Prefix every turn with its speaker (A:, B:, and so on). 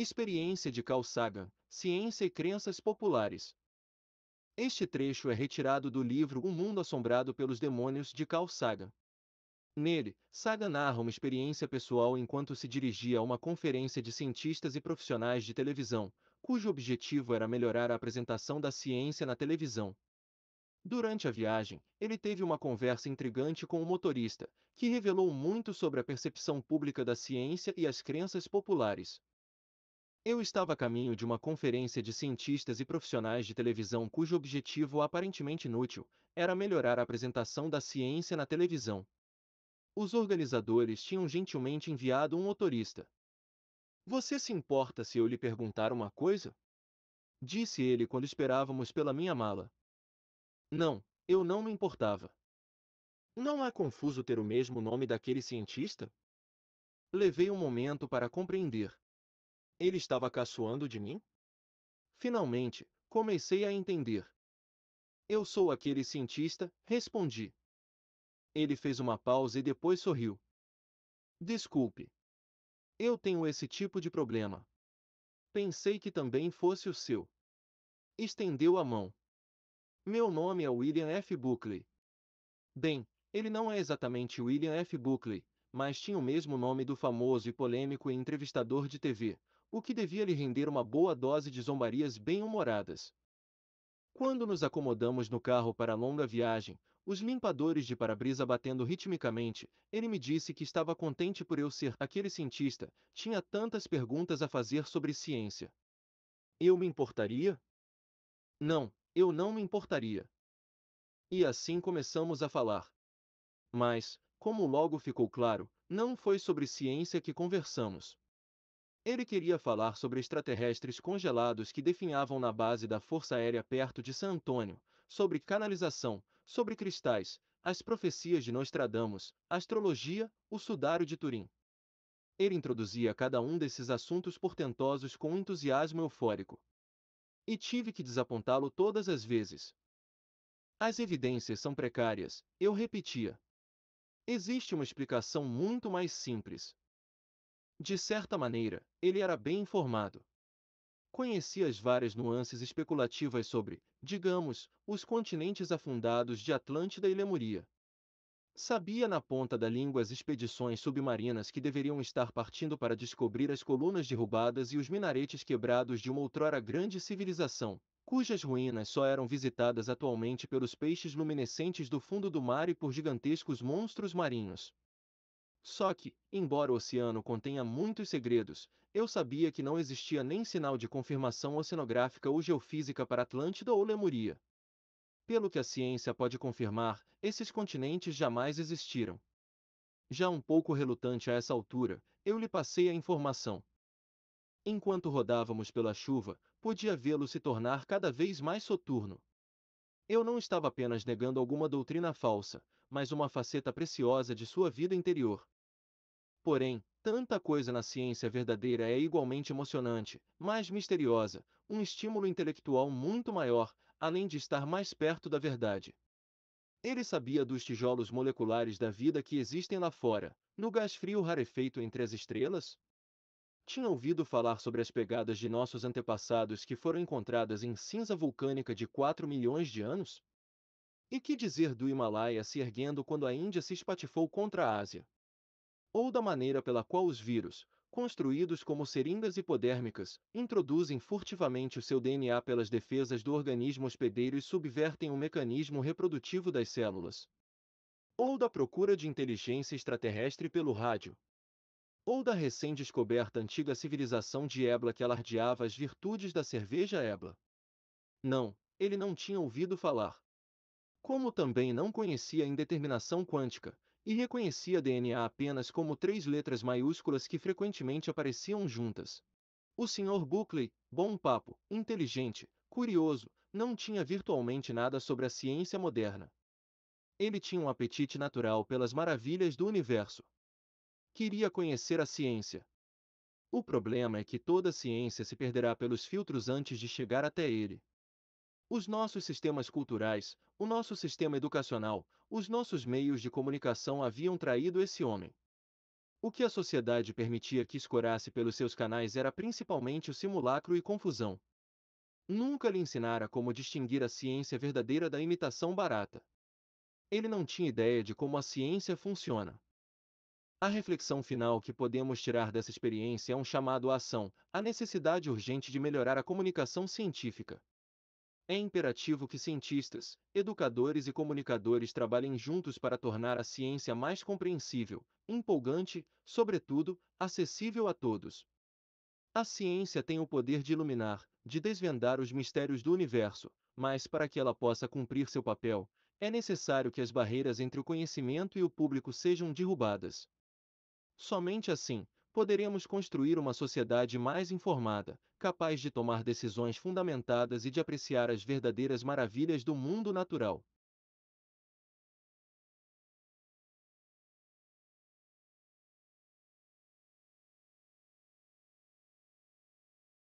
A: Experiência de Carl Sagan, Ciência e Crenças Populares. Este trecho é retirado do livro O Mundo Assombrado pelos Demônios de Carl Sagan. Nele, Sagan narra uma experiência pessoal enquanto se dirigia a uma conferência de cientistas e profissionais de televisão, cujo objetivo era melhorar a apresentação da ciência na televisão. Durante a viagem, ele teve uma conversa intrigante com o motorista, que revelou muito sobre a percepção pública da ciência e as crenças populares. Eu estava a caminho de uma conferência de cientistas e profissionais de televisão cujo objetivo aparentemente inútil era melhorar a apresentação da ciência na televisão. Os organizadores tinham gentilmente enviado um motorista. Você se importa se eu lhe perguntar uma coisa? Disse ele quando esperávamos pela minha mala. Não, eu não me importava. Não é confuso ter o mesmo nome daquele cientista? Levei um momento para compreender. Ele estava caçoando de mim? Finalmente, comecei a entender. Eu sou aquele cientista, respondi. Ele fez uma pausa e depois sorriu. Desculpe. Eu tenho esse tipo de problema. Pensei que também fosse o seu. Estendeu a mão. Meu nome é William F. Buckley. Bem, ele não é exatamente William F. Buckley, mas tinha o mesmo nome do famoso e polêmico entrevistador de TV, o que devia lhe render uma boa dose de zombarias bem-humoradas. Quando nos acomodamos no carro para a longa viagem, os limpadores de para-brisa batendo ritmicamente, ele me disse que estava contente por eu ser aquele cientista, tinha tantas perguntas a fazer sobre ciência. Eu me importaria? Não, eu não me importaria. E assim começamos a falar. Mas, como logo ficou claro, não foi sobre ciência que conversamos. Ele queria falar sobre extraterrestres congelados que definhavam na base da Força Aérea perto de San Antônio, sobre canalização, sobre cristais, as profecias de Nostradamus, astrologia, o sudário de Turim. Ele introduzia cada um desses assuntos portentosos com entusiasmo eufórico. E tive que desapontá-lo todas as vezes. As evidências são precárias, eu repetia. Existe uma explicação muito mais simples. De certa maneira, ele era bem informado. Conhecia as várias nuances especulativas sobre, digamos, os continentes afundados de Atlântida e Lemuria. Sabia na ponta da língua as expedições submarinas que deveriam estar partindo para descobrir as colunas derrubadas e os minaretes quebrados de uma outrora grande civilização, cujas ruínas só eram visitadas atualmente pelos peixes luminescentes do fundo do mar e por gigantescos monstros marinhos, só que, embora o oceano contenha muitos segredos, eu sabia que não existia nem sinal de confirmação oceanográfica ou geofísica para Atlântida ou Lemuria. Pelo que a ciência pode confirmar, esses continentes jamais existiram. Já um pouco relutante a essa altura, eu lhe passei a informação. Enquanto rodávamos pela chuva, podia vê-lo se tornar cada vez mais soturno. Eu não estava apenas negando alguma doutrina falsa, mas uma faceta preciosa de sua vida interior. Porém, tanta coisa na ciência verdadeira é igualmente emocionante, mais misteriosa, um estímulo intelectual muito maior, além de estar mais perto da verdade. Ele sabia dos tijolos moleculares da vida que existem lá fora, no gás frio rarefeito entre as estrelas? Tinha ouvido falar sobre as pegadas de nossos antepassados que foram encontradas em cinza vulcânica de 4 milhões de anos? E que dizer do Himalaia se erguendo quando a Índia se espatifou contra a Ásia? Ou da maneira pela qual os vírus, construídos como seringas hipodérmicas, introduzem furtivamente o seu DNA pelas defesas do organismo hospedeiro e subvertem o mecanismo reprodutivo das células? Ou da procura de inteligência extraterrestre pelo rádio? Ou da recém-descoberta antiga civilização de Ebla que alardeava as virtudes da cerveja Ebla? Não, ele não tinha ouvido falar como também não conhecia a indeterminação quântica, e reconhecia DNA apenas como três letras maiúsculas que frequentemente apareciam juntas. O Sr. Buckley, bom papo, inteligente, curioso, não tinha virtualmente nada sobre a ciência moderna. Ele tinha um apetite natural pelas maravilhas do universo. Queria conhecer a ciência. O problema é que toda ciência se perderá pelos filtros antes de chegar até ele. Os nossos sistemas culturais, o nosso sistema educacional, os nossos meios de comunicação haviam traído esse homem. O que a sociedade permitia que escorasse pelos seus canais era principalmente o simulacro e confusão. Nunca lhe ensinara como distinguir a ciência verdadeira da imitação barata. Ele não tinha ideia de como a ciência funciona. A reflexão final que podemos tirar dessa experiência é um chamado à ação, a necessidade urgente de melhorar a comunicação científica. É imperativo que cientistas, educadores e comunicadores trabalhem juntos para tornar a ciência mais compreensível, empolgante, sobretudo, acessível a todos. A ciência tem o poder de iluminar, de desvendar os mistérios do universo, mas para que ela possa cumprir seu papel, é necessário que as barreiras entre o conhecimento e o público sejam derrubadas. Somente assim, poderemos construir uma sociedade mais informada, capaz de tomar decisões fundamentadas e de apreciar as verdadeiras maravilhas do mundo natural.